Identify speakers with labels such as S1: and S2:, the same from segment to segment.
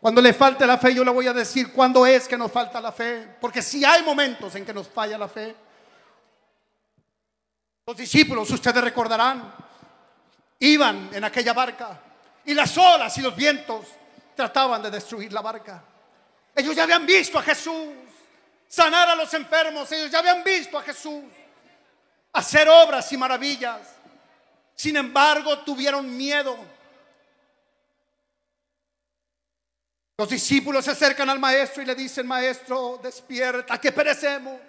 S1: Cuando le falte la fe, yo le voy a decir cuándo es que nos falta la fe. Porque si hay momentos en que nos falla la fe. Los discípulos, ustedes recordarán, iban en aquella barca y las olas y los vientos trataban de destruir la barca. Ellos ya habían visto a Jesús sanar a los enfermos. Ellos ya habían visto a Jesús hacer obras y maravillas. Sin embargo, tuvieron miedo Los discípulos se acercan al maestro y le dicen, maestro, despierta, que perecemos.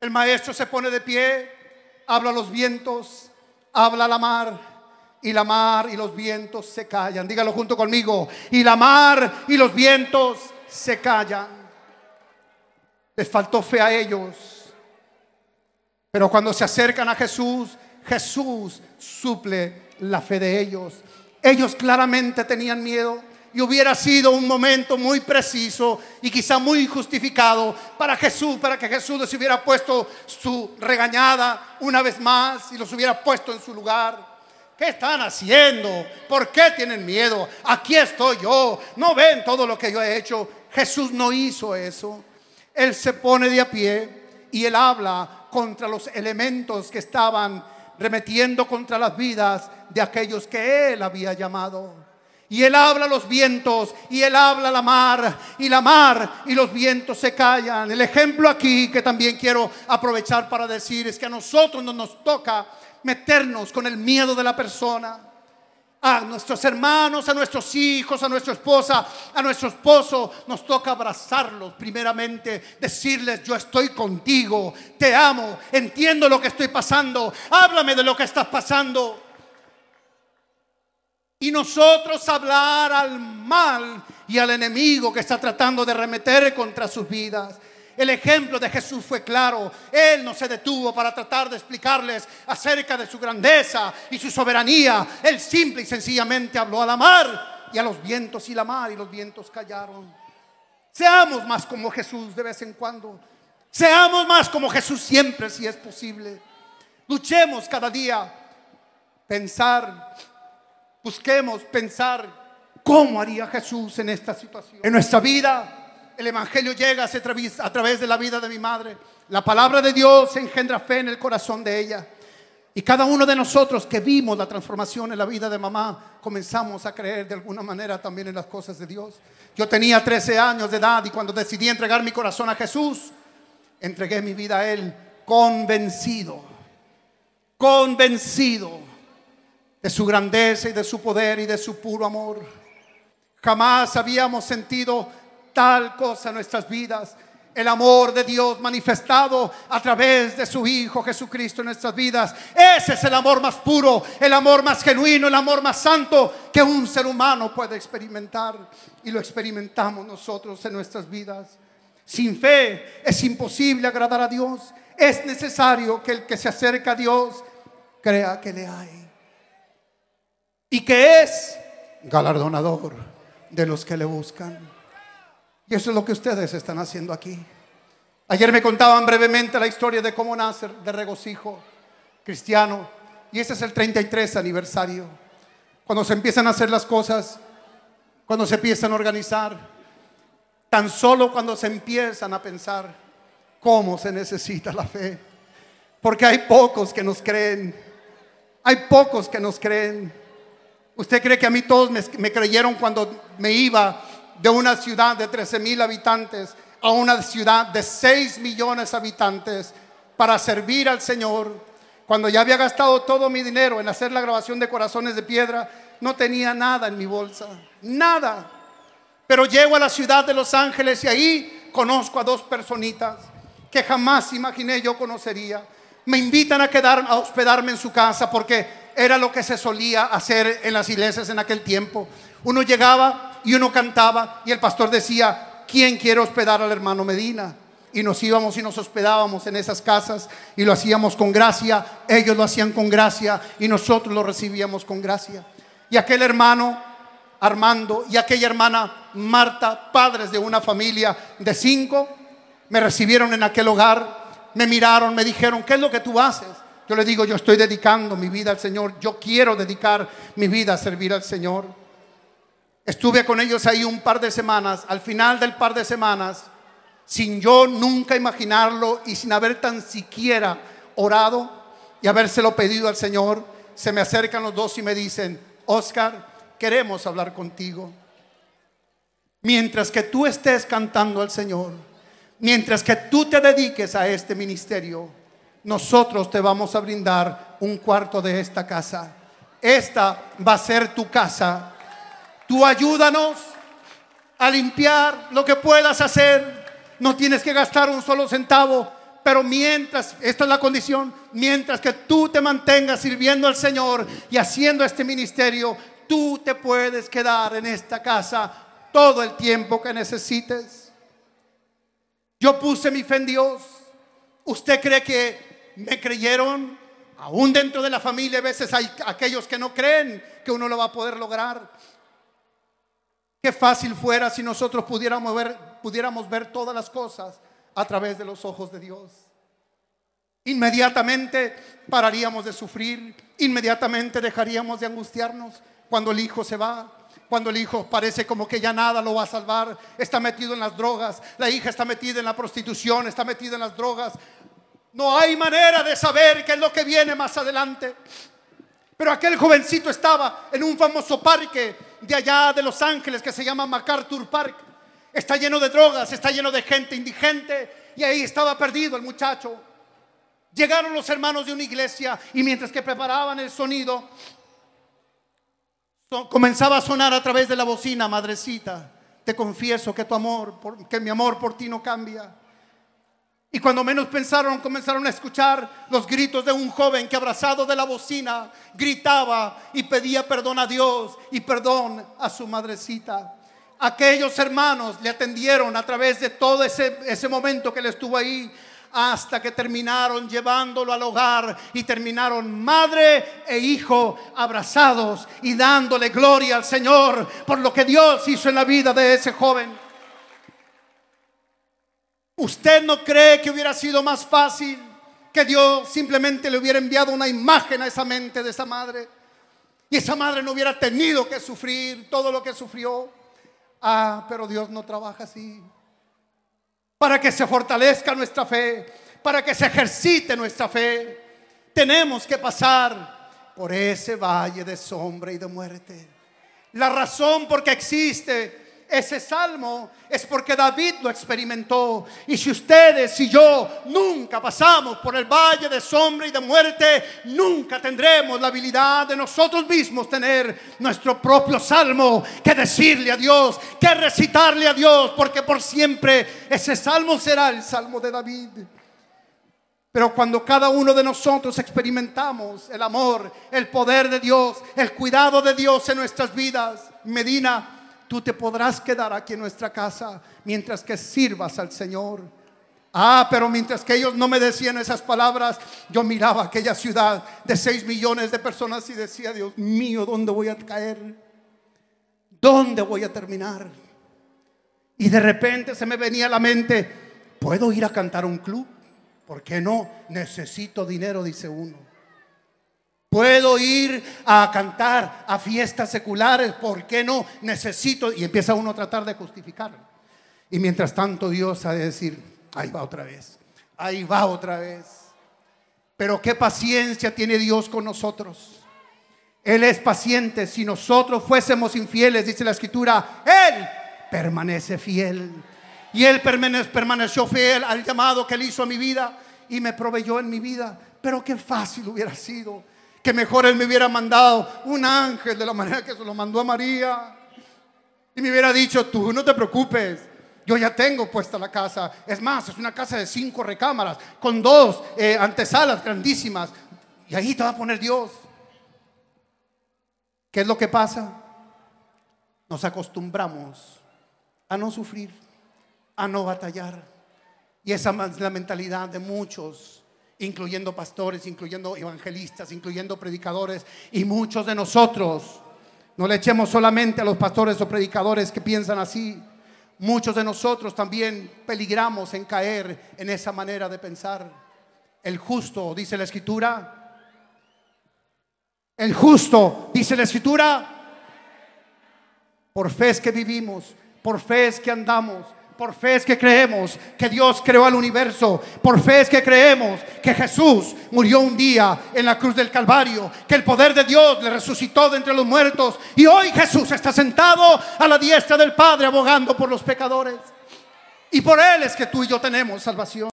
S1: El maestro se pone de pie, habla a los vientos, habla a la mar. Y la mar y los vientos se callan. Dígalo junto conmigo. Y la mar y los vientos se callan. Les faltó fe a ellos. Pero cuando se acercan a Jesús, Jesús suple la fe de ellos. Ellos claramente tenían miedo y hubiera sido un momento muy preciso y quizá muy justificado para Jesús, para que Jesús les hubiera puesto su regañada una vez más y los hubiera puesto en su lugar. ¿Qué están haciendo? ¿Por qué tienen miedo? Aquí estoy yo. No ven todo lo que yo he hecho. Jesús no hizo eso. Él se pone de a pie y él habla contra los elementos que estaban remetiendo contra las vidas de aquellos que él había llamado. Y Él habla los vientos y Él habla la mar y la mar y los vientos se callan. El ejemplo aquí que también quiero aprovechar para decir es que a nosotros no nos toca meternos con el miedo de la persona a nuestros hermanos, a nuestros hijos, a nuestra esposa, a nuestro esposo, nos toca abrazarlos primeramente, decirles, yo estoy contigo, te amo, entiendo lo que estoy pasando, háblame de lo que estás pasando y nosotros hablar al mal y al enemigo que está tratando de remeter contra sus vidas. El ejemplo de Jesús fue claro. Él no se detuvo para tratar de explicarles acerca de su grandeza y su soberanía. Él simple y sencillamente habló a la mar y a los vientos y la mar y los vientos callaron. Seamos más como Jesús de vez en cuando. Seamos más como Jesús siempre si es posible. Luchemos cada día. Pensar busquemos pensar cómo haría Jesús en esta situación. En nuestra vida, el Evangelio llega a través de la vida de mi madre. La palabra de Dios engendra fe en el corazón de ella. Y cada uno de nosotros que vimos la transformación en la vida de mamá, comenzamos a creer de alguna manera también en las cosas de Dios. Yo tenía 13 años de edad y cuando decidí entregar mi corazón a Jesús, entregué mi vida a Él convencido, convencido de su grandeza y de su poder y de su puro amor. Jamás habíamos sentido tal cosa en nuestras vidas. El amor de Dios manifestado a través de su Hijo Jesucristo en nuestras vidas. Ese es el amor más puro, el amor más genuino, el amor más santo que un ser humano puede experimentar. Y lo experimentamos nosotros en nuestras vidas. Sin fe es imposible agradar a Dios. Es necesario que el que se acerca a Dios crea que le hay y que es galardonador de los que le buscan. Y eso es lo que ustedes están haciendo aquí. Ayer me contaban brevemente la historia de cómo nacer de regocijo cristiano. Y ese es el 33 aniversario. Cuando se empiezan a hacer las cosas, cuando se empiezan a organizar, tan solo cuando se empiezan a pensar cómo se necesita la fe. Porque hay pocos que nos creen. Hay pocos que nos creen. ¿Usted cree que a mí todos me, creyeron cuando me iba de una ciudad de 13 mil habitantes a una ciudad de 6 millones de habitantes para servir al Señor? Cuando ya había gastado todo mi dinero en hacer la grabación de Corazones de Piedra, no tenía nada en mi bolsa, nada. Pero llego a la ciudad de Los Ángeles y ahí conozco a dos personitas que jamás imaginé yo conocería. Me invitan a quedar a hospedarme en su casa porque era lo que se solía hacer en las iglesias en aquel tiempo. Uno llegaba y uno cantaba y el pastor decía, ¿quién quiere hospedar al hermano Medina? Y nos íbamos y nos hospedábamos en esas casas y lo hacíamos con gracia, ellos lo hacían con gracia y nosotros lo recibíamos con gracia. Y aquel hermano Armando y aquella hermana Marta, padres de una familia de cinco, me recibieron en aquel hogar, me miraron, me dijeron, ¿qué es lo que tú haces? Yo le digo, yo estoy dedicando mi vida al Señor, yo quiero dedicar mi vida a servir al Señor. Estuve con ellos ahí un par de semanas, al final del par de semanas, sin yo nunca imaginarlo y sin haber tan siquiera orado y habérselo pedido al Señor, se me acercan los dos y me dicen, Oscar, queremos hablar contigo. Mientras que tú estés cantando al Señor, mientras que tú te dediques a este ministerio, nosotros te vamos a brindar un cuarto de esta casa. Esta va a ser tu casa. Tú ayúdanos a limpiar lo que puedas hacer. No tienes que gastar un solo centavo. Pero mientras, esta es la condición, mientras que tú te mantengas sirviendo al Señor y haciendo este ministerio, tú te puedes quedar en esta casa todo el tiempo que necesites. Yo puse mi fe en Dios. ¿Usted cree que me creyeron. Aún dentro de la familia a veces hay aquellos que no creen que uno lo va a poder lograr. Qué fácil fuera si nosotros pudiéramos ver, pudiéramos ver todas las cosas a través de los ojos de Dios. Inmediatamente pararíamos de sufrir, inmediatamente dejaríamos de angustiarnos cuando el hijo se va, cuando el hijo parece como que ya nada lo va a salvar, está metido en las drogas, la hija está metida en la prostitución, está metida en las drogas, no hay manera de saber qué es lo que viene más adelante. Pero aquel jovencito estaba en un famoso parque de allá de Los Ángeles que se llama MacArthur Park. Está lleno de drogas, está lleno de gente indigente y ahí estaba perdido el muchacho. Llegaron los hermanos de una iglesia y mientras que preparaban el sonido, comenzaba a sonar a través de la bocina, madrecita, te confieso que tu amor, que mi amor por ti no cambia. Y cuando menos pensaron, comenzaron a escuchar los gritos de un joven que abrazado de la bocina gritaba y pedía perdón a Dios y perdón a su madrecita. Aquellos hermanos le atendieron a través de todo ese, momento que le estuvo ahí hasta que terminaron llevándolo al hogar y terminaron madre e hijo abrazados y dándole gloria al Señor por lo que Dios hizo en la vida de ese joven. ¿Usted no cree que hubiera sido más fácil que Dios simplemente le hubiera enviado una imagen a esa mente de esa madre? Y esa madre no hubiera tenido que sufrir todo lo que sufrió. Ah, pero Dios no trabaja así. Para que se fortalezca nuestra fe, para que se ejercite nuestra fe, tenemos que pasar por ese valle de sombra y de muerte. La razón por que existe ese salmo es porque David lo experimentó. Y si ustedes y yo nunca pasamos por el valle de sombra y de muerte, nunca tendremos la habilidad de nosotros mismos tener nuestro propio salmo que decirle a Dios, que recitarle a Dios, porque por siempre ese salmo será el salmo de David. Pero cuando cada uno de nosotros experimentamos el amor, el poder de Dios, el cuidado de Dios en nuestras vidas, Medina, Tú te podrás quedar aquí en nuestra casa mientras que sirvas al Señor. Ah, pero mientras que ellos no me decían esas palabras, yo miraba aquella ciudad de 6 millones de personas y decía, Dios mío, ¿dónde voy a caer? ¿Dónde voy a terminar? Y de repente se me venía a la mente, ¿puedo ir a cantar a un club? ¿Por qué no? Necesito dinero, dice uno. Puedo ir a cantar a fiestas seculares, ¿por qué no? Necesito. Y empieza uno a tratar de justificar. Y mientras tanto Dios ha de decir, ahí va otra vez, ahí va otra vez. Pero qué paciencia tiene Dios con nosotros. Él es paciente. Si nosotros fuésemos infieles, dice la escritura, Él permanece fiel. Y Él permaneció fiel al llamado que Él hizo a mi vida y me proveyó en mi vida. Pero qué fácil hubiera sido que mejor él me hubiera mandado un ángel de la manera que se lo mandó a María. Y me hubiera dicho, tú no te preocupes, yo ya tengo puesta la casa. Es más, es una casa de cinco recámaras, con dos eh, antesalas grandísimas. Y ahí te va a poner Dios. ¿Qué es lo que pasa? Nos acostumbramos a no sufrir, a no batallar. Y esa es la mentalidad de muchos incluyendo pastores, incluyendo evangelistas, incluyendo predicadores y muchos de nosotros. No le echemos solamente a los pastores o predicadores que piensan así. Muchos de nosotros también peligramos en caer en esa manera de pensar. El justo, dice la escritura. El justo, dice la escritura. Por fe es que vivimos, por fe es que andamos, por fe es que creemos que Dios creó al universo. Por fe es que creemos que Jesús murió un día en la cruz del Calvario, que el poder de Dios le resucitó de entre los muertos. Y hoy Jesús está sentado a la diestra del Padre abogando por los pecadores. Y por Él es que tú y yo tenemos salvación.